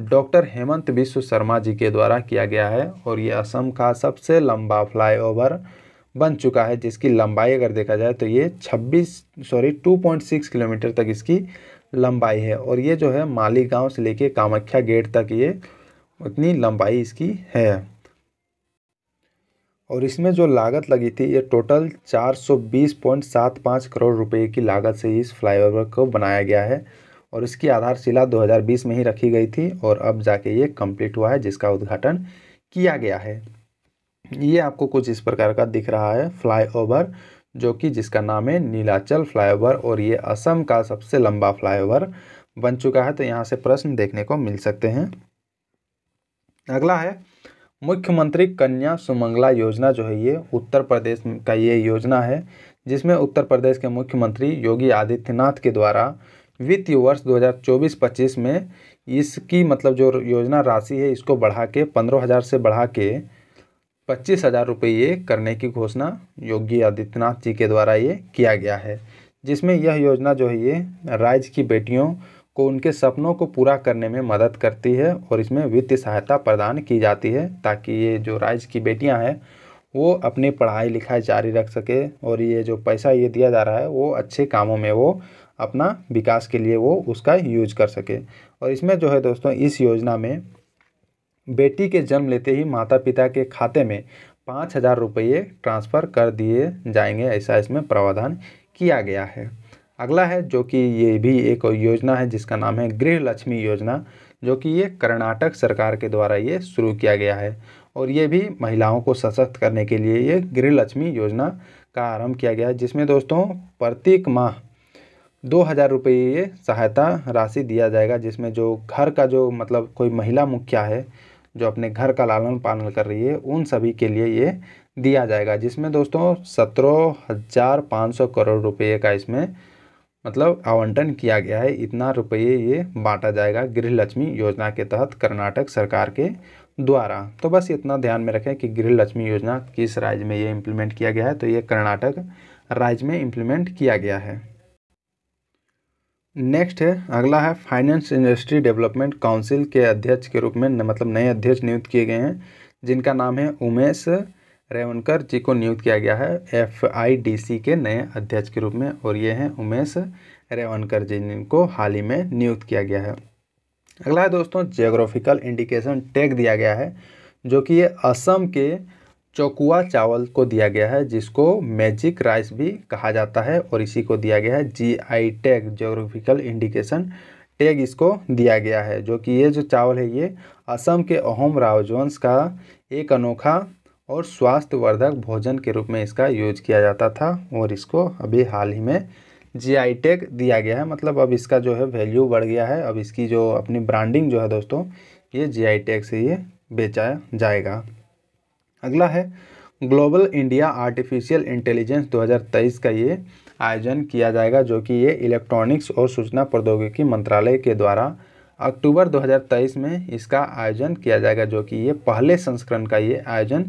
डॉक्टर हेमंत विश्व शर्मा जी के द्वारा किया गया है और ये असम का सबसे लंबा फ्लाईओवर ओवर बन चुका है जिसकी लंबाई अगर देखा जाए तो ये 26 सॉरी 2.6 किलोमीटर तक इसकी लंबाई है और ये जो है मालीगांव से लेके कामाख्या गेट तक ये उतनी लंबाई इसकी है और इसमें जो लागत लगी थी ये टोटल 420.75 करोड़ रुपए की लागत से इस फ्लाईओवर को बनाया गया है और इसकी आधारशिला 2020 में ही रखी गई थी और अब जाके ये कंप्लीट हुआ है जिसका उद्घाटन किया गया है ये आपको कुछ इस प्रकार का दिख रहा है फ्लाईओवर जो कि जिसका नाम है नीलाचल फ्लाईओवर और ये असम का सबसे लंबा फ्लाईओवर बन चुका है तो यहाँ से प्रश्न देखने को मिल सकते हैं अगला है मुख्यमंत्री कन्या सुमंगला योजना जो है ये उत्तर प्रदेश का ये योजना है जिसमें उत्तर प्रदेश के मुख्यमंत्री योगी आदित्यनाथ के द्वारा वित्तीय वर्ष 2024-25 में इसकी मतलब जो योजना राशि है इसको बढ़ा के पंद्रह हज़ार से बढ़ा के पच्चीस हज़ार रुपये करने की घोषणा योगी आदित्यनाथ जी के द्वारा ये किया गया है जिसमें यह योजना जो है ये राज्य की बेटियों को उनके सपनों को पूरा करने में मदद करती है और इसमें वित्तीय सहायता प्रदान की जाती है ताकि ये जो राज्य की बेटियां हैं वो अपनी पढ़ाई लिखाई जारी रख सके और ये जो पैसा ये दिया जा रहा है वो अच्छे कामों में वो अपना विकास के लिए वो उसका यूज कर सके और इसमें जो है दोस्तों इस योजना में बेटी के जन्म लेते ही माता पिता के खाते में पाँच हज़ार रुपये ट्रांसफ़र कर दिए जाएंगे ऐसा इसमें प्रावधान किया गया है अगला है जो कि ये भी एक योजना है जिसका नाम है गृह लक्ष्मी योजना जो कि ये कर्नाटक सरकार के द्वारा ये शुरू किया गया है और ये भी महिलाओं को सशक्त करने के लिए ये गृह लक्ष्मी योजना का आरंभ किया गया है जिसमें दोस्तों प्रत्येक माह दो हज़ार रुपये ये सहायता राशि दिया जाएगा जिसमें जो घर का जो मतलब कोई महिला मुखिया है जो अपने घर का लालन पालन कर रही है उन सभी के लिए ये दिया जाएगा जिसमें दोस्तों सत्रह हज़ार पाँच सौ करोड़ रुपये का इसमें मतलब आवंटन किया गया है इतना रुपये ये बांटा जाएगा गृहलक्ष्मी योजना के तहत कर्नाटक सरकार के द्वारा तो बस इतना ध्यान में रखें कि गृहलक्ष्मी योजना किस राज्य में ये इम्प्लीमेंट किया गया है तो ये कर्नाटक राज्य में इम्प्लीमेंट किया गया है नेक्स्ट है अगला है फाइनेंस इंडस्ट्री डेवलपमेंट काउंसिल के अध्यक्ष के रूप में न, मतलब नए अध्यक्ष नियुक्त किए गए हैं जिनका नाम है उमेश रेवनकर जी को नियुक्त किया गया है एफ आई डी सी के नए अध्यक्ष के रूप में और ये हैं उमेश रेवनकर जी जिनको हाल ही में नियुक्त किया गया है अगला है दोस्तों जियोग्राफिकल इंडिकेशन टैग दिया गया है जो कि ये असम के चौकुआ चावल को दिया गया है जिसको मैजिक राइस भी कहा जाता है और इसी को दिया गया है G I tag geographical indication tag इसको दिया गया है जो कि ये जो चावल है ये असम के अहम रावजोन्स का एक अनोखा और स्वास्थ्यवर्धक भोजन के रूप में इसका यूज किया जाता था और इसको अभी हाल ही में जी आई टैग दिया गया है मतलब अब इसका जो है वैल्यू बढ़ गया है अब इसकी जो अपनी ब्रांडिंग जो है दोस्तों ये जी आई टैग से ये बेचा जाएगा अगला है ग्लोबल इंडिया आर्टिफिशियल इंटेलिजेंस 2023 का ये आयोजन किया जाएगा जो कि ये इलेक्ट्रॉनिक्स और सूचना प्रौद्योगिकी मंत्रालय के द्वारा अक्टूबर 2023 में इसका आयोजन किया जाएगा जो कि ये पहले संस्करण का ये आयोजन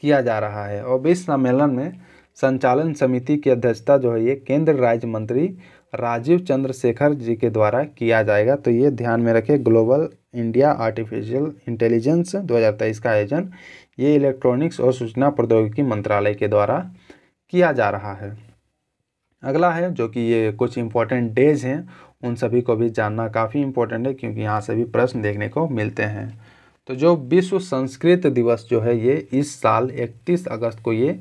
किया जा रहा है और इस सम्मेलन में संचालन समिति की अध्यक्षता जो है ये केंद्र राज्य मंत्री राजीव चंद्रशेखर जी के द्वारा किया जाएगा तो ये ध्यान में रखें ग्लोबल इंडिया आर्टिफिशियल इंटेलिजेंस 2023 का आयोजन ये इलेक्ट्रॉनिक्स और सूचना प्रौद्योगिकी मंत्रालय के द्वारा किया जा रहा है अगला है जो कि ये कुछ इम्पोर्टेंट डेज हैं उन सभी को भी जानना काफ़ी इम्पोर्टेंट है क्योंकि यहाँ से भी प्रश्न देखने को मिलते हैं तो जो विश्व संस्कृत दिवस जो है ये इस साल 31 अगस्त को ये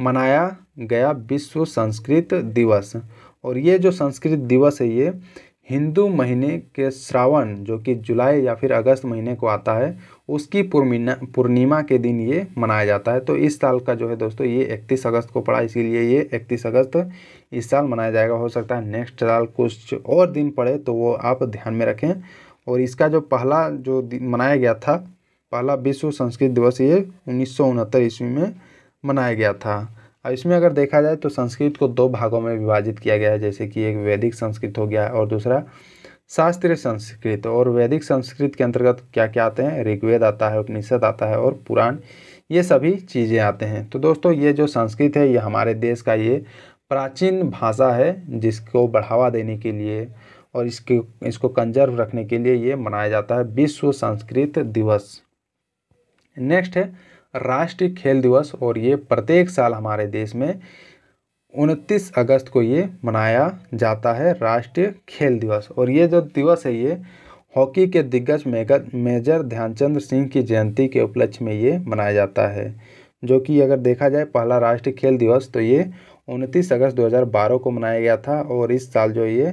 मनाया गया विश्व संस्कृत दिवस और ये जो संस्कृत दिवस है ये हिंदू महीने के श्रावण जो कि जुलाई या फिर अगस्त महीने को आता है उसकी पूर्णिमा पूर्णिमा के दिन ये मनाया जाता है तो इस साल का जो है दोस्तों ये इकतीस अगस्त को पड़ा इसीलिए ये इकतीस अगस्त इस साल मनाया जाएगा हो सकता है नेक्स्ट साल कुछ और दिन पड़े तो वो आप ध्यान में रखें और इसका जो पहला जो मनाया गया था पहला विश्व संस्कृत दिवस ये उन्नीस ईस्वी में मनाया गया था और इसमें अगर देखा जाए तो संस्कृत को दो भागों में विभाजित किया गया है जैसे कि एक वैदिक संस्कृत हो गया और दूसरा शास्त्रीय संस्कृत और वैदिक संस्कृत के अंतर्गत क्या क्या आते हैं ऋग्वेद आता है उपनिषद आता है और पुराण ये सभी चीज़ें आते हैं तो दोस्तों ये जो संस्कृत है ये हमारे देश का ये प्राचीन भाषा है जिसको बढ़ावा देने के लिए और इसके इसको कंजर्व रखने के लिए ये मनाया जाता है विश्व संस्कृत दिवस नेक्स्ट है राष्ट्रीय खेल दिवस और ये प्रत्येक साल हमारे देश में उनतीस अगस्त को ये मनाया जाता है राष्ट्रीय खेल दिवस और ये जो दिवस है ये हॉकी के दिग्गज मेजर ध्यानचंद्र सिंह की जयंती के उपलक्ष्य में ये मनाया जाता है जो कि अगर देखा जाए पहला राष्ट्रीय खेल दिवस तो ये उनतीस अगस्त 2012 को मनाया गया था और इस साल जो ये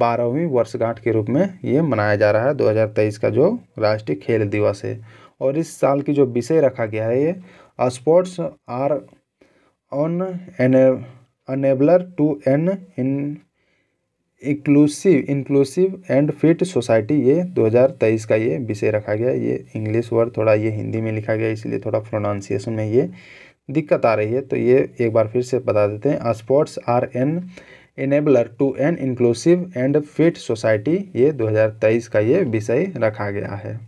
बारहवीं वर्षगांठ के रूप में ये मनाया जा रहा है 2023 का जो राष्ट्रीय खेल दिवस है और इस साल की जो विषय रखा गया है ये sports are on enabler to an in inclusive inclusive and fit society ये 2023 का ये विषय रखा गया ये इंग्लिश वर्ड थोड़ा ये हिंदी में लिखा गया इसलिए थोड़ा प्रोनाउंसिएशन में ये दिक्कत आ रही है तो ये एक बार फिर से बता देते हैं sports are an enabler to an inclusive and fit society ये 2023 का ये विषय रखा गया है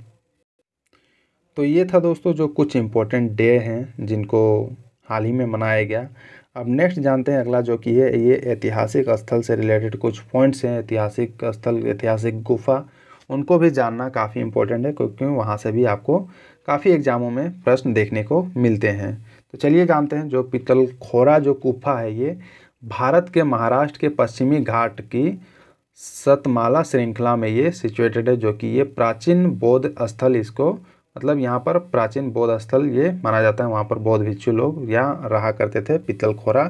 तो ये था दोस्तों जो कुछ इम्पोर्टेंट डे हैं जिनको हाल ही में मनाया गया अब नेक्स्ट जानते हैं अगला जो कि है ये ऐतिहासिक स्थल से रिलेटेड कुछ पॉइंट्स हैं ऐतिहासिक स्थल ऐतिहासिक गुफा उनको भी जानना काफ़ी इम्पोर्टेंट है क्योंकि वहाँ से भी आपको काफ़ी एग्जामों में प्रश्न देखने को मिलते हैं तो चलिए जानते हैं जो पीतल खोरा जो गुफा है ये भारत के महाराष्ट्र के पश्चिमी घाट की सतमाला श्रृंखला में ये सिचुएटेड है जो कि ये प्राचीन बौद्ध स्थल इसको मतलब यहाँ पर प्राचीन बौद्ध स्थल ये माना जाता है वहाँ पर बौद्ध भिक्षु लोग यहाँ रहा करते थे पित्तलखोरा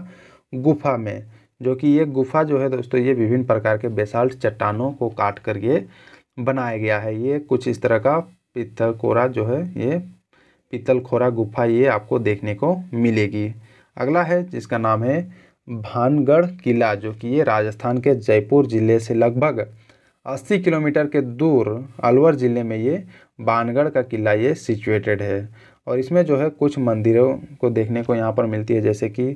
गुफा में जो कि ये गुफा जो है दोस्तों ये विभिन्न प्रकार के बेसाल्ट चट्टानों को काट कर ये बनाया गया है ये कुछ इस तरह का पित्तलखोरा जो है ये पित्तलखोरा गुफा ये आपको देखने को मिलेगी अगला है जिसका नाम है भानगढ़ किला जो कि ये राजस्थान के जयपुर ज़िले से लगभग अस्सी किलोमीटर के दूर अलवर ज़िले में ये बानगढ़ का किला ये सिचुएटेड है और इसमें जो है कुछ मंदिरों को देखने को यहाँ पर मिलती है जैसे कि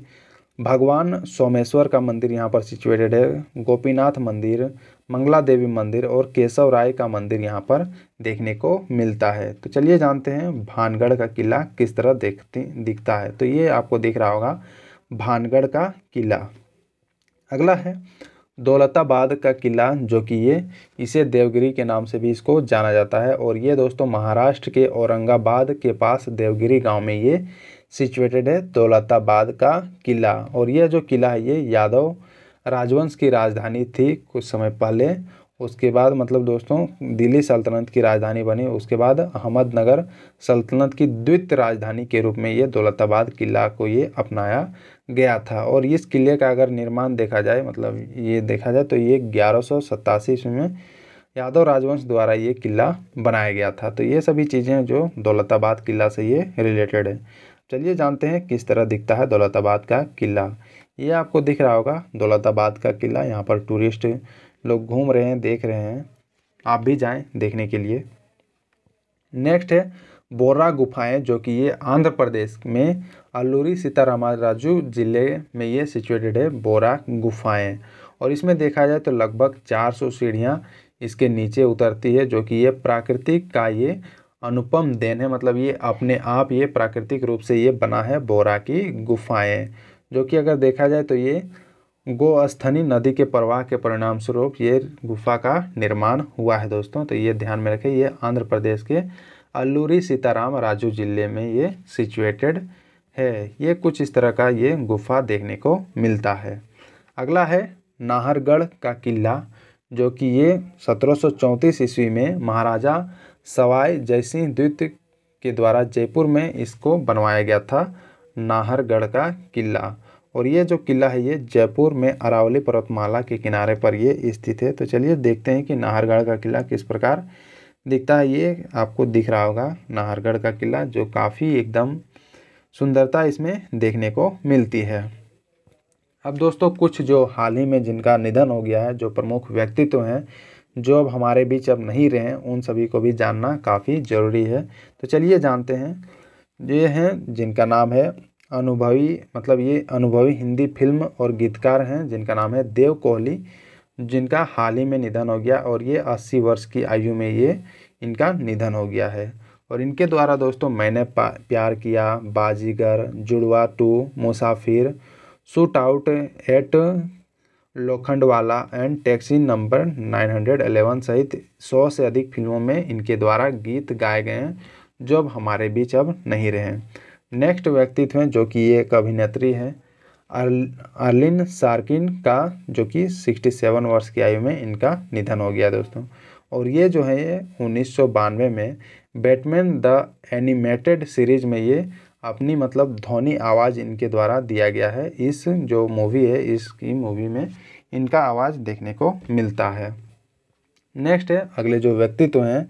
भगवान सोमेश्वर का मंदिर यहाँ पर सिचुएटेड है गोपीनाथ मंदिर मंगला देवी मंदिर और केशव राय का मंदिर यहाँ पर देखने को मिलता है तो चलिए जानते हैं भानगढ़ का किला किस तरह देखती दिखता है तो ये आपको दिख रहा होगा भानगढ़ का किला अगला है दौलताबाद का किला जो कि ये इसे देवगिरी के नाम से भी इसको जाना जाता है और ये दोस्तों महाराष्ट्र के औरंगाबाद के पास देवगिरी गांव में ये सिचुएटेड है दौलताबाद का किला और यह जो किला है ये यादव राजवंश की राजधानी थी कुछ समय पहले उसके बाद मतलब दोस्तों दिल्ली सल्तनत की राजधानी बनी उसके बाद अहमदनगर सल्तनत की द्वितीय राजधानी के रूप में ये दौलताबाद किला को ये अपनाया गया था और इस किले का अगर निर्माण देखा जाए मतलब ये देखा जाए तो ये ग्यारह सौ सतासी ईस्वी में यादव राजवंश द्वारा ये किला बनाया गया था तो ये सभी चीज़ें जो दौलताबाद किला से ये रिलेटेड है चलिए जानते हैं किस तरह दिखता है दौलताबाद का किला ये आपको दिख रहा होगा दौलताबाद का किला यहाँ पर टूरिस्ट लोग घूम रहे हैं देख रहे हैं आप भी जाएं देखने के लिए नेक्स्ट है बोरा गुफाएं जो कि ये आंध्र प्रदेश में अल्लूरी सीतारामा राजू ज़िले में ये सिचुएटेड है बोरा गुफाएं और इसमें देखा जाए तो लगभग 400 सीढ़ियाँ इसके नीचे उतरती है जो कि ये प्राकृतिक का ये अनुपम देन है मतलब ये अपने आप ये प्राकृतिक रूप से ये बना है बोरा की गुफाएँ जो कि अगर देखा जाए तो ये गोस्थनी नदी के प्रवाह के परिणाम स्वरूप ये गुफा का निर्माण हुआ है दोस्तों तो ये ध्यान में रखें ये आंध्र प्रदेश के अल्लूरी सीताराम राजू ज़िले में ये सिचुएटेड है ये कुछ इस तरह का ये गुफा देखने को मिलता है अगला है नाहरगढ़ का किला जो कि ये 1734 ईस्वी में महाराजा सवाई जयसिंह द्वितीय के द्वारा जयपुर में इसको बनवाया गया था नाहरगढ़ का किला और ये जो किला है ये जयपुर में अरावली पर्वतमाला के किनारे पर ये स्थित है तो चलिए देखते हैं कि नाहरगढ़ का किला किस प्रकार दिखता है ये आपको दिख रहा होगा नाहरगढ़ का किला जो काफ़ी एकदम सुंदरता इसमें देखने को मिलती है अब दोस्तों कुछ जो हाल ही में जिनका निधन हो गया है जो प्रमुख व्यक्तित्व हैं जो अब हमारे बीच अब नहीं रहे उन सभी को भी जानना काफ़ी ज़रूरी है तो चलिए जानते हैं ये हैं जिनका नाम है अनुभवी मतलब ये अनुभवी हिंदी फिल्म और गीतकार हैं जिनका नाम है देव कोहली जिनका हाल ही में निधन हो गया और ये अस्सी वर्ष की आयु में ये इनका निधन हो गया है और इनके द्वारा दोस्तों मैंने प्यार किया बाजीगर जुड़वा टू मुसाफिर शूट आउट एट लोखंड वाला एंड टैक्सी नंबर 911 सहित 100 से अधिक फिल्मों में इनके द्वारा गीत गाए गए हैं जो अब हमारे बीच अब नहीं रहे नेक्स्ट व्यक्तित्व हैं जो कि एक अभिनेत्री हैं अर्लिन सार्किन का जो कि 67 वर्ष की आयु में इनका निधन हो गया दोस्तों और ये जो है ये उन्नीस में बैटमैन द एनिमेटेड सीरीज में ये अपनी मतलब ध्वनि आवाज़ इनके द्वारा दिया गया है इस जो मूवी है इसकी मूवी में इनका आवाज़ देखने को मिलता है नेक्स्ट है अगले जो व्यक्तित्व हैं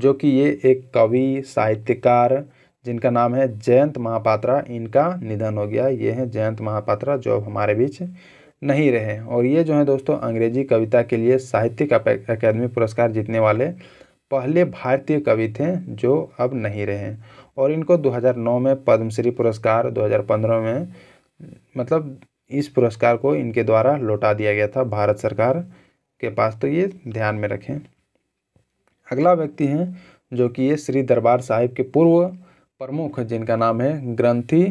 जो कि ये एक कवि साहित्यकार जिनका नाम है जयंत महापात्रा इनका निधन हो गया ये हैं जयंत महापात्रा जो अब हमारे बीच नहीं रहे और ये जो है दोस्तों अंग्रेजी कविता के लिए साहित्यिक अकेदमी पुरस्कार जीतने वाले पहले भारतीय कवि थे जो अब नहीं रहे और इनको 2009 में पद्मश्री पुरस्कार 2015 में मतलब इस पुरस्कार को इनके द्वारा लौटा दिया गया था भारत सरकार के पास तो ये ध्यान में रखें अगला व्यक्ति हैं जो कि ये श्री दरबार साहिब के पूर्व प्रमुख जिनका नाम है ग्रंथी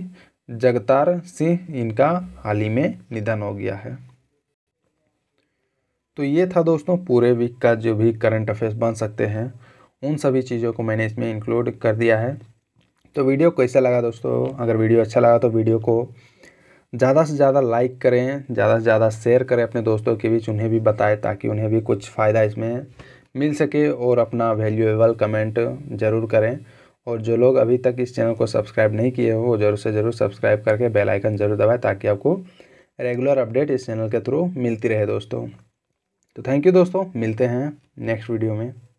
जगतार सिंह इनका हाल ही में निधन हो गया है तो ये था दोस्तों पूरे वीक का जो भी करंट अफेयर्स बन सकते हैं उन सभी चीज़ों को मैंने इसमें इंक्लूड कर दिया है तो वीडियो कैसा लगा दोस्तों अगर वीडियो अच्छा लगा तो वीडियो को ज़्यादा से ज़्यादा लाइक करें ज़्यादा से ज़्यादा शेयर करें अपने दोस्तों के बीच उन्हें भी बताएं ताकि उन्हें भी कुछ फ़ायदा इसमें मिल सके और अपना वैल्यूएबल कमेंट ज़रूर करें और जो लोग अभी तक इस चैनल को सब्सक्राइब नहीं किए हो वो ज़रूर से ज़रूर सब्सक्राइब करके बेल आइकन ज़रूर दबाएं ताकि आपको रेगुलर अपडेट इस चैनल के थ्रू मिलती रहे दोस्तों तो थैंक यू दोस्तों मिलते हैं नेक्स्ट वीडियो में